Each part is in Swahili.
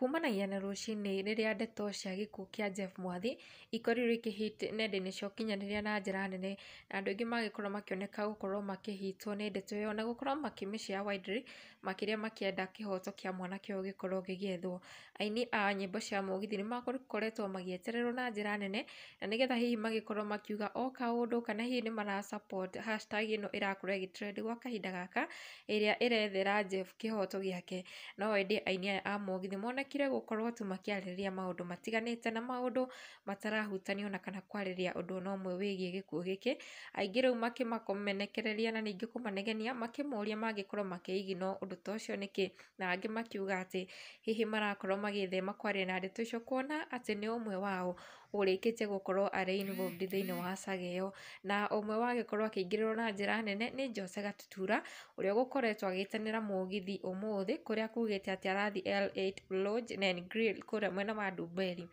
kumanagia na rũcinĩ rĩrĩa ndeto cia gĩkuũ kĩa Jeff Mwathi ikorirwo ikĩhit nenda-inĩ cia ũkinyanĩria na njĩra nene na andũ aingĩ magĩkorwo makĩoneka gũkorwo makĩhĩtwo nĩ ndeto ĩyo na gũkorwo makĩmĩcea wildly makĩria makĩenda kĩhoto kĩa mwanake ũyũ gĩkorwo gĩgĩethwo. Aini a nyĩmbo cia mũgithi makoretwo magĩetererwo na njĩra nene na nĩgetha hihi magĩkorwo makiuga o kaũndũ kana hihi nĩmara support hashtag ĩno ĩrakorwo ĩgĩ trend gwa kahinda gaka ĩrĩa ĩrethera Jeff kĩhoto gĩake. No ĩndĩ aini aya a mũgithi monekire matiacokire gũkorwo tu makĩarĩrĩria maũndũ matiganĩte na maũndũ matarahutania ona kana kwarĩrĩria ũndũ ona ũmwe wĩgiĩ gĩkuũ gĩkĩ, aingĩ rĩu makĩmamenekereria na ningĩ kũmanegenia makĩmoria mangĩkorwo makĩigina ũndũ ta ũcio nĩkĩ, na angĩ makiuga atĩ hihi marakorwo magĩĩthema kwaria na ndeto icio kuona atĩ nĩ ũmwe wao ũrĩkĩtie gũkorwo arĩ involved thĩinĩ wa saga ĩyo, na ũmwe wagĩkorwo akĩingĩrĩrwo na njĩra nene nĩ Jose Gatutura, ũrĩa ũgũkoretwo agĩteng'era mũgithi ũmũthĩ kũrĩa kuugĩte atĩ arathiĩ L8 Lodge sausage na grill kũrĩa mwena wa Ndumberi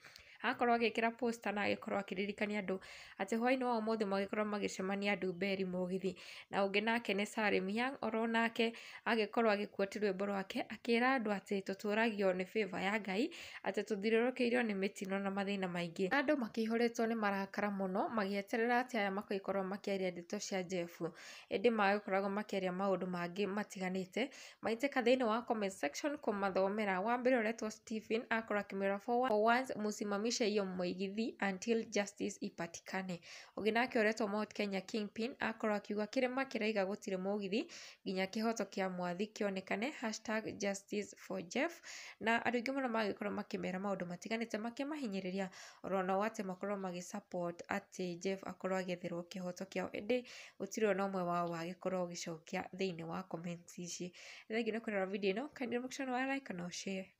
akorwo agĩkĩra posta na agĩkorwo akĩririkania andũ atĩ hwaĩ-inĩ wa ũmũthĩ magĩkorwo magĩcemania Ndumberi Mũgithi. Na ũngĩ nake nĩ Salim Young oro nake agĩkorwo agĩbuati rwĩmbo rwake akĩĩra andũ atĩ tũtũũragio nĩ favor ya Ngai, atĩ tũthiũrũrũkĩirio nĩ mĩtino na mathĩna maingĩ. Andũ makĩihũrĩtwo nĩ marakara mũno magĩeterera atĩ aya magĩkorwo makĩaria ndeto cia Jeff Ĩndĩ magĩkoragwo makĩaria maũndũ mangĩ matiganĩte, magĩtĩka thĩinĩ wa comment section kũmathomera. Wa mbere ũretwo Stephen akorwo akĩmwĩra for once mũsimamishe kujumuisha hiyo mwigithi Until Justice ipatikane. Ogina oreto Mount Kenya Kingpin akorwo akiuga kĩrĩma kĩraiga gũtirĩ mũgithi nginya kĩhoto kĩa mwathi for jeff na andũ aingĩ mũno magĩkorwo makĩmera maũndũ matiganĩte makĩmahinyĩrĩria oronao atĩ makorwo magĩsupport ati Jeff akorwo agĩetherwo kĩhoto kĩao ĩndĩ gũtirĩ ona ũmwe wao wagĩkorwo ũgĩcokia thĩinĩ wa comments ici. Thengiũ nĩ kũrora video ino kindly make sure no like na share